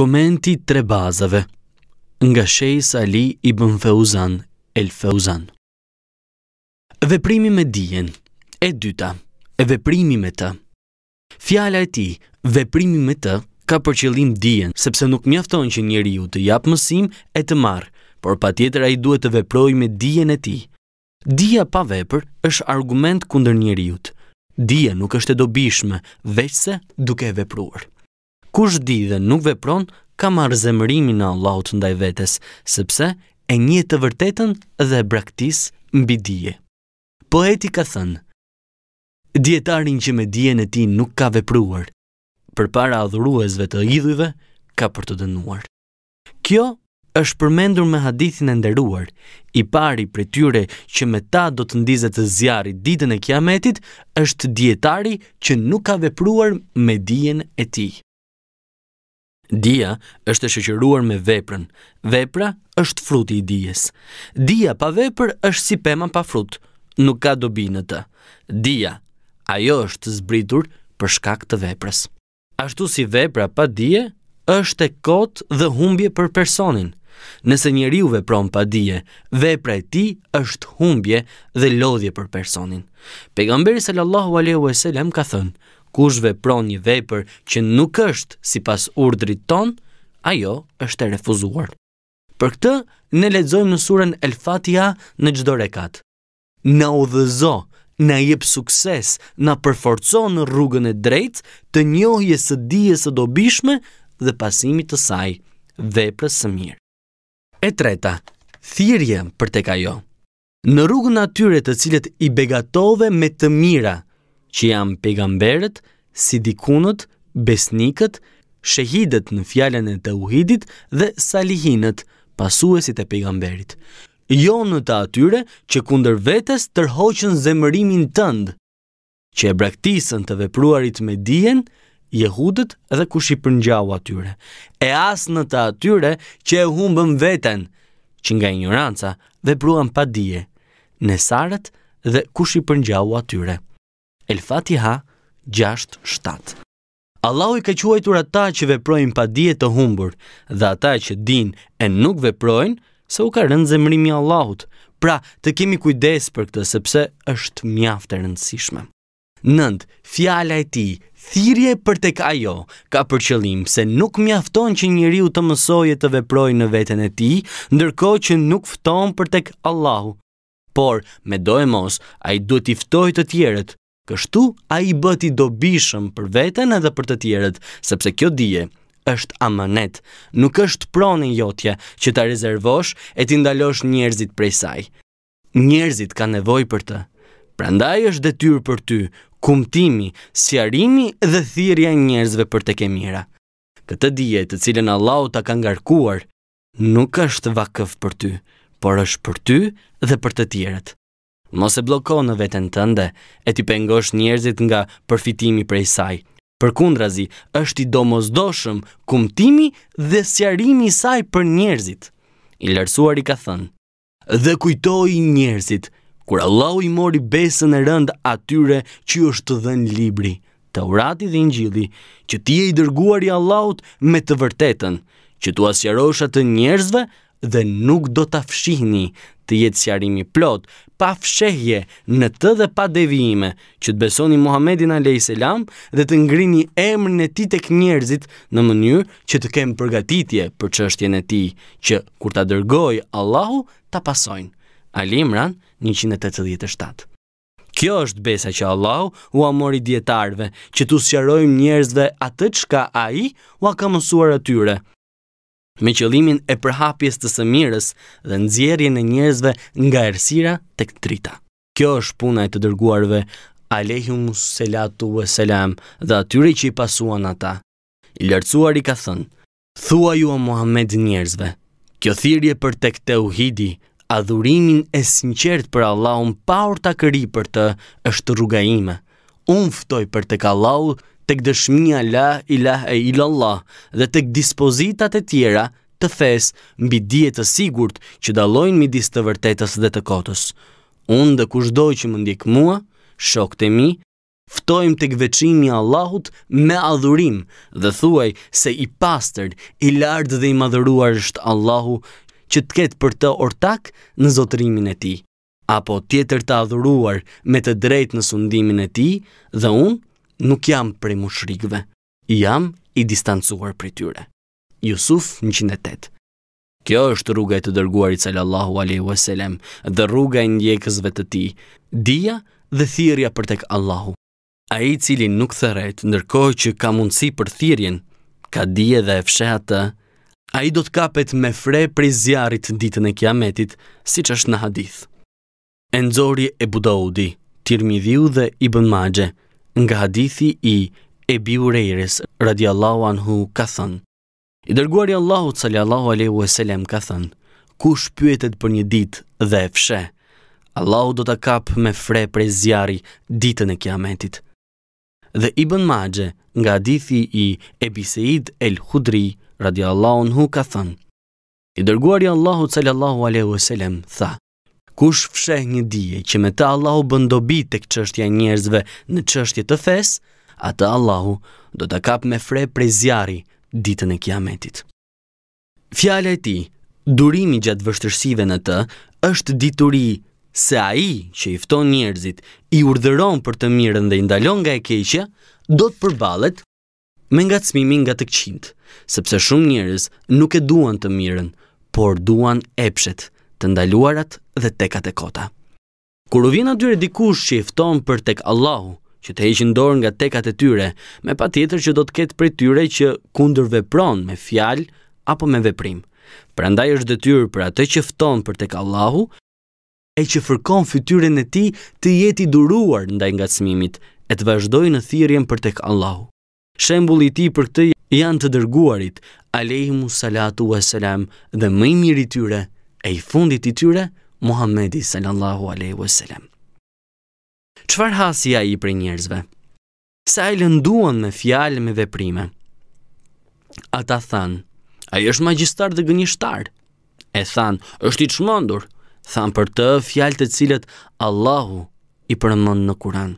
Komenti tre bazave Nga shejës Ali i Bën Feuzan, El Feuzan Veprimi me dijen E dyta Veprimi me të Fjala e ti, veprimi me të, ka për qëllim dijen, sepse nuk mjafton që njeri ju të japë mësim e të marë, por pa tjetër a i duhet të veproj me dijen e ti. Dija pa vepër është argument kunder njeri jutë. Dija nuk është e dobishme, veç duke e vepruar kush di dhe nuk vepron, ka marrë zemërimin në Allahut ndaj vetes, sepse e një të vërtetën dhe braktis mbi dije. Poeti ka thënë, Djetarin që me dijen e ti nuk ka vepruar, për para adhuruesve të idhujve, ka për të dënuar. Kjo është përmendur me hadithin e nderuar, i pari për tyre që me ta do të ndizet të zjarit ditën e kiametit, është djetari që nuk ka vepruar me dijen e tij. Dia është e shëqëruar me veprën. Vepra është fruti i dijes. Dia pa vepër është si pema pa frut. Nuk ka dobi në të. Dia, ajo është zbritur për shkak të veprës. Ashtu si vepra pa dije, është e kotë dhe humbje për personin. Nëse njeriu vepron pa dije, vepra e tij është humbje dhe lodhje për personin. Pejgamberi sallallahu alaihi wasallam ka thënë: kush vepron një vepër që nuk është si pas urdrit ton, ajo është e refuzuar. Për këtë, ne ledzojmë në surën El Fatia në gjdo rekat. Në udhëzo, në jep sukses, në përforco në rrugën e drejt, të njohje së dije së dobishme dhe pasimit të saj, veprës së mirë. E treta, thirje për tek ajo. Në rrugën atyre të cilët i begatove me të mira, që janë pejgamberët, sidikunët, besnikët, shehidët në fjallën e të uhidit dhe salihinët, pasuesit e pejgamberit. Jo në të atyre që kunder vetës tërhoqën zemërimin tëndë, që e braktisën të vepruarit me dijen, jehudët dhe kush i përngjau atyre, e as në të atyre që e humbën veten, që nga ignoranca vepruan pa dije, nesarët dhe kush i përngjau atyre. El Fatiha 6-7 Allahu i ka quajtur ata që veprojnë pa dije të humbur dhe ata që din e nuk veprojnë se u ka rënd zemrimi Allahut, pra të kemi kujdes për këtë sepse është mjaftë rëndësishme. Nëndë, fjala e ti, thirje për tek ajo, ka për qëllim se nuk mjafton që njëriu të mësoje të veproj në vetën e ti, ndërko që nuk fton për tek Allahu. Por, me do e mos, a i duhet i ftoj të tjeret, Kështu a i bëti do bishëm për veten edhe për të tjerët, sepse kjo dije është amanet, nuk është pronin jotja që ta rezervosh e ti ndalosh njerëzit prej saj. Njerëzit ka nevoj për të, prandaj është detyr për ty, kumtimi, sjarimi dhe thirja njerëzve për të kemira. Këtë dije të cilën Allah ta ka ngarkuar, nuk është vakëf për ty, por është për ty dhe për të tjerët. Mos e bloko në veten tënde e ti pengosh njerëzit nga përfitimi prej saj. Për kundrazi, është i domosdoshëm kumtimi dhe sjarimi i saj për njerëzit. I lërsuar i ka thënë, dhe kujtoj njerëzit, kur lau i mori besën e rënd atyre që është të dhenë libri, të urati dhe njili, që ti e i dërguar i Allahut me të vërtetën, që tu asjarosha të njerëzve dhe nuk do të fshihni të jetë sjarimi plot, pa fshehje në të dhe pa devijime, që të besoni Muhammedin a.s. dhe të ngrini emrën e ti tek njerëzit në mënyrë që të kemë përgatitje për qështjen e ti, që kur ta dërgoj Allahu, ta pasojnë. Alimran Imran 187 Kjo është besa që Allahu u amori djetarve që të sjarojmë njerëzve atët shka a i u akamësuar ka mësuar atyre me qëllimin e përhapjes të së mirës dhe nxjerrjen e njerëzve nga errësira tek drita. Kjo është puna e të dërguarve Alehum Selatu ve Selam dhe atyre që i pasuan ata. I lartësuar i ka thënë: "Thuaj ju o Muhammed njerëzve, kjo thirrje për tek Teuhidi, adhurimin e sinqert për Allahun pa urtakëri për të, është rruga ime. Un ftoj për tek Allahu" tek dëshmia la ilah e ilallah dhe tek dispozitat e tjera të fes mbi dijet të sigurt që dalojnë mbi disë të vërtetës dhe të kotës. Unë dhe doj që më ndik mua, shok të mi, ftojmë tek veçimi i Allahut me adhurim dhe thuaj se i pastër, i lartë dhe i madhëruar është Allahu që të ketë për të ortak në zotërimin e tij, apo tjetër të adhuruar me të drejtë në sundimin e tij dhe unë nuk jam prej mushrikve, jam i distancuar prej tyre. Jusuf 108 Kjo është rruga e të dërguar i alaihi Allahu a.s. dhe rruga e ndjekësve të ti, dia dhe thirja për tek Allahu. A i cili nuk thëret, nërkoj që ka mundësi për thirjen, ka dije dhe e fshëha a i do të kapet me fre për i zjarit ditën e kiametit, si që është në hadith. Enzori e Budaudi, Tirmidhiu dhe Ibn Majah nga hadithi i Ebi Urejres, radiallahu Allahu anhu, ka thënë. I dërguari Allahu, cali Allahu aleyhu e selem, ka thënë, Kush pyetet për një ditë dhe e fshe, Allahu do të kap me fre prej e ditën e kiametit. Dhe i bën nga hadithi i Ebi Seid el Hudri, radiallahu Allahu anhu, ka thënë. I dërguari Allahu, cali Allahu aleyhu e selem, Kush fsheh një dije që me të Allahu bën dobi tek çështja e njerëzve në çështje të fesë, atë Allahu do ta kap me fre prej zjarri ditën e Kiametit. Fjala e tij, durimi gjatë vështirsive në të, është dituri se ai që i fton njerëzit i urdhëron për të mirën dhe i ndalon nga e keqja, do të përballet me ngacmimin nga të qind, sepse shumë njerëz nuk e duan të mirën, por duan epshet të ndaluarat dhe tekat e kota. Kur u vjen atyre dikush që i fton për tek Allahu, që të heqin dorë nga tekat e tyre, me pa tjetër që do të ketë prej tyre që kundër vepron me fjalë apo me veprim. Pra ndaj është dëtyrë për atë që fton për tek Allahu, e që fërkon fytyren e ti të jeti duruar ndaj nga smimit, e të vazhdoj në thirjen për tek Allahu. Shembuli ti për këtë janë të dërguarit, alejmu salatu e selam dhe mëj mirë tyre, e i fundit i tyre, Muhammedi sallallahu aleyhi wasallam. Qfar hasi a i për njerëzve? Sa i lënduan me fjallë me veprime? A ta than, a i është magjistar dhe gënjështar? E than, është i të shmondur? Than për të fjallë të cilët Allahu i përmonë në Kuran.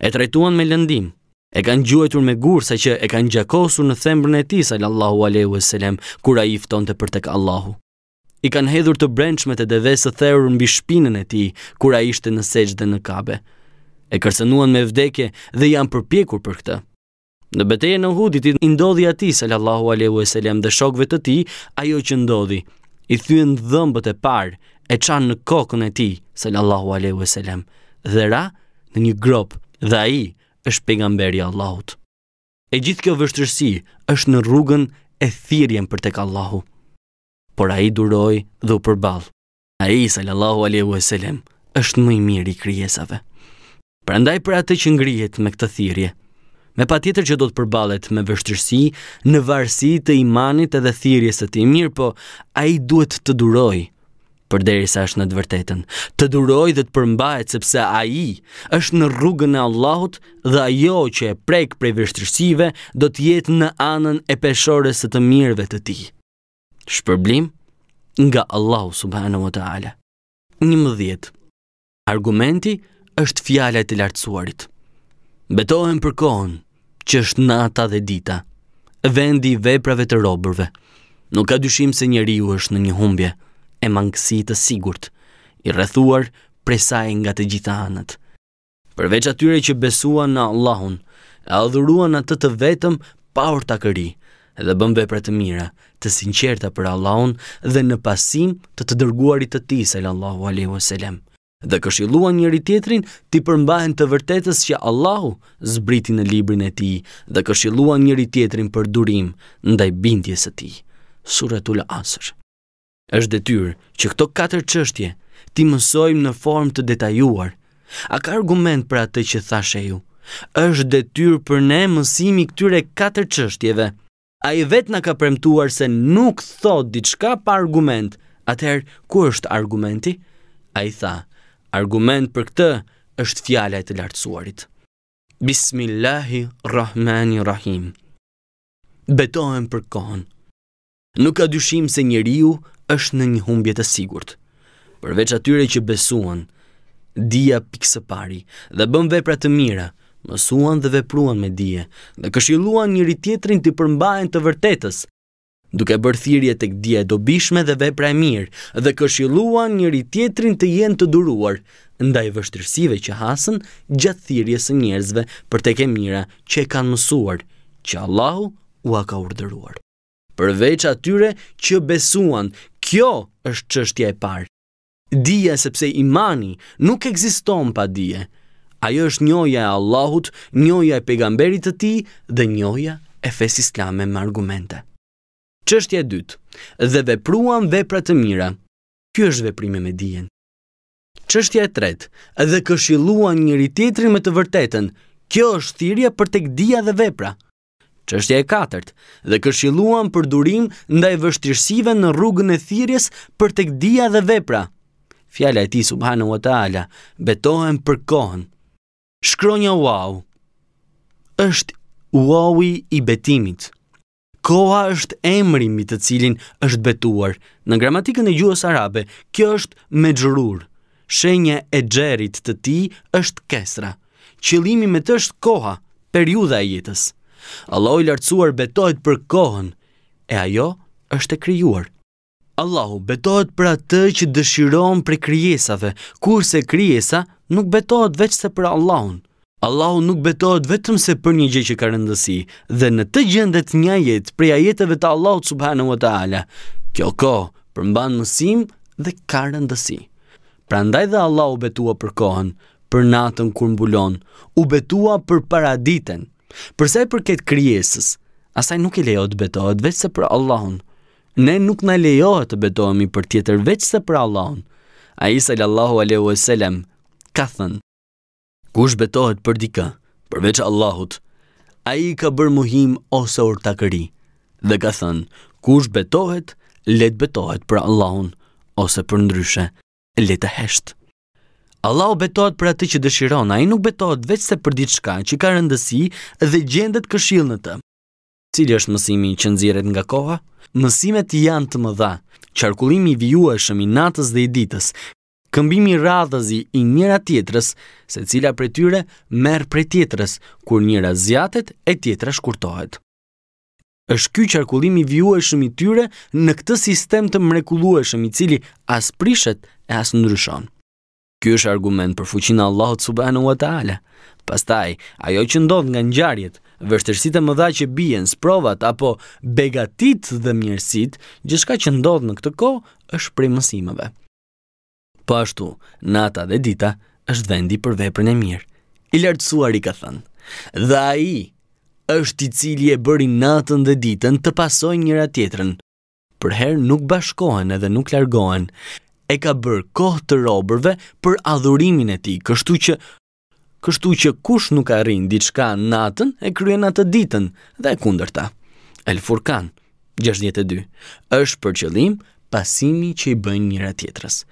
E të me lëndim, e kanë gjuetur me gurë sa që e kanë gjakosur në thembrën e ti sallallahu aleyhi wasallam, kura i fton të për tek Allahu i kanë hedhur të brendshmet e së therur mbi shpinën e tij kur ai ishte në seqë dhe në kabe. E kërcënuan me vdekje dhe janë përpjekur për këtë. Në betejën në Hudit i ndodhi atij sallallahu alaihi wasallam dhe shokëve të tij ajo që ndodhi. I thyen dhëmbët e parë e qanë në kokën e tij sallallahu alaihi wasallam dhe ra në një grop dhe ai është pejgamberi i Allahut. E gjithë kjo vështirësi është në rrugën e thirrjen për tek Allahu por a i duroj dhe u përbal. A i, sallallahu aleyhu e sellem, është më i mirë i kryesave. Prandaj për atë që ngrihet me këtë thirje, me pa tjetër që do të përbalet me vështërsi në varsi të imanit edhe thirjes të ti mirë, po a i duhet të duroj për deri sa është në të vërtetën, të duroj dhe të përmbajet sepse a i është në rrugën e Allahut dhe ajo që e prek prej vështërsive do të jetë në anën e peshores të të mirëve të ti. Shpërblim nga Allahu subhanahu wa taala. 11. Argumenti është fjala e lartësuarit. Betohen për kohën që është nata dhe dita, vendi i veprave të robërve. Nuk ka dyshim se njeriu është në një humbje e mangësi të sigurt, i rrethuar prej saj nga të gjitha anët. Përveç atyre që besuan në Allahun, e adhuruan atë të vetëm pa urtakëri dhe bën vepra të mira, të sinqerta për Allahun dhe në pasim të të dërguarit të Tij sallallahu alaihi wasallam. Dhe këshilluan njëri tjetrin ti përmbahen të vërtetës që Allahu zbriti në librin e Tij dhe këshilluan njëri tjetrin për durim ndaj bindjes së Tij. Suratul Asr. Është detyrë që këto katër çështje ti mësojmë në formë të detajuar. A ka argument për atë që thashë ju? është detyrë për ne mësimi këtyre katër çështjeve a i vetë në ka premtuar se nuk thot diçka pa argument, atëherë ku është argumenti? A i tha, argument për këtë është fjala e të lartësuarit. Bismillahirrahmanirrahim. Rahmani Rahim për kohën Nuk ka dyshim se njeriu është në një humbje të sigurt. Përveç atyre që besuan, dia pikë së pari dhe bën vepra të mira, mësuan dhe vepruan me dije, dhe këshiluan njëri tjetrin të përmbajnë të vërtetës, duke bërë thirrje tek dia e dobishme dhe vepra e mirë, dhe këshilluan njëri tjetrin të jenë të duruar ndaj vështirësive që hasën gjatë thirrjes së njerëzve për tek e mira që e kanë mësuar, që Allahu u a ka urdhëruar. Përveç atyre që besuan, kjo është çështja e parë. Dija sepse imani nuk ekziston pa dije. Ajo është njoja e Allahut, njoja e pejgamberit të tij dhe njoja e fes islame me argumente. Çështja e dytë, dhe vepruan vepra të mira. Ky është veprimi me dijen. Çështja e tretë, dhe këshilluan njëri tjetrin me të vërtetën. Kjo është thirrja për tek dia dhe vepra. Çështja e katërt, dhe këshilluan për durim ndaj vështirësive në rrugën e thirrjes për tek dia dhe vepra. Fjala e tij subhanahu wa taala betohen për kohën. Shkronja wow është wowi i betimit. Koha është emri mbi të cilin është betuar. Në gramatikën e gjuhës arabe, kjo është mejrur. Shenja e xherit të tij është kesra. Qëllimi me të është koha, periudha e jetës. Allahu i lartësuar betohet për kohën e ajo është e krijuar. Allahu betohet për atë që dëshiron për kryesave, kurse kryesa nuk betohet veç se për Allahun. Allahu nuk betohet vetëm se për një gjë që ka rëndësi, dhe në të gjendet një jetë prej ajeteve të Allahut subhanahu wa taala. Kjo kohë përmban mësim dhe ka rëndësi. Prandaj dhe Allahu betua për kohën, për natën kur mbulon, u betua për paraditen. Përsa i përket krijesës, asaj nuk i lejohet betohet veç se për Allahun ne nuk na lejohet të betohemi për tjetër veç se për Allahun. Ai sallallahu alaihi wasallam ka thënë: Kush betohet për dikë përveç Allahut, ai ka bërë muhim ose urtakëri. Dhe ka thënë: Kush betohet, le të betohet për Allahun ose për ndryshe, le të hesht. Allahu betohet për atë që dëshiron, ai nuk betohet veç se për diçka që ka rëndësi dhe gjendet këshill në të cili është mësimi që nxjerret nga koha? Mësimet janë të mëdha. Qarkullimi i vijueshëm i natës dhe i ditës, këmbimi radhazi i njëra tjetrës, secila prej tyre merr prej tjetrës, kur njëra zjatet e tjetra shkurtohet. Është ky qarkullimi i vijueshëm i tyre në këtë sistem të mrekullueshëm i cili as prishet e as ndryshon. Ky është argument për fuqinë e Allahut subhanahu wa taala. Pastaj, ajo që ndodh nga ngjarjet vështërsitë më dha që bien sprovat apo begatit dhe mirësit, gjithçka që ndodh në këtë kohë është prej mësimeve. Po ashtu, nata dhe dita është vendi për veprën e mirë. I lartësuar i ka thënë. Dhe ai është i cili e bëri natën dhe ditën të pasojnë njëra tjetrën. Për herë nuk bashkohen edhe nuk largohen. E ka bërë kohë të robërve për adhurimin e tij, kështu që Kështu që kush nuk arrin diçka natën e kryen atë ditën dhe e kundërta. El Furkan 62 është për qëllim pasimi që i bëjnë njëra tjetrës.